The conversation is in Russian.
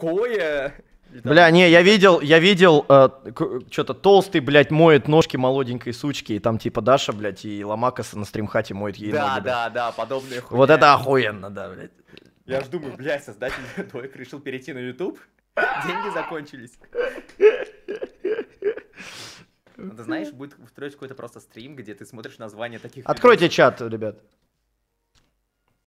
такое. Бля, не, я видел, я видел, э, что-то толстый, блядь, моет ножки молоденькой сучки, и там типа Даша, блядь, и Ломакаса на стримхате моет ей да, ноги. Да, да, да, подобные хуйня. Вот это охуенно, да, блядь. Я ж думаю, блядь, создатель двоек решил перейти на YouTube, деньги закончились. Ну, ты знаешь, будет устроить какой-то просто стрим, где ты смотришь название таких... Откройте чат, ребят.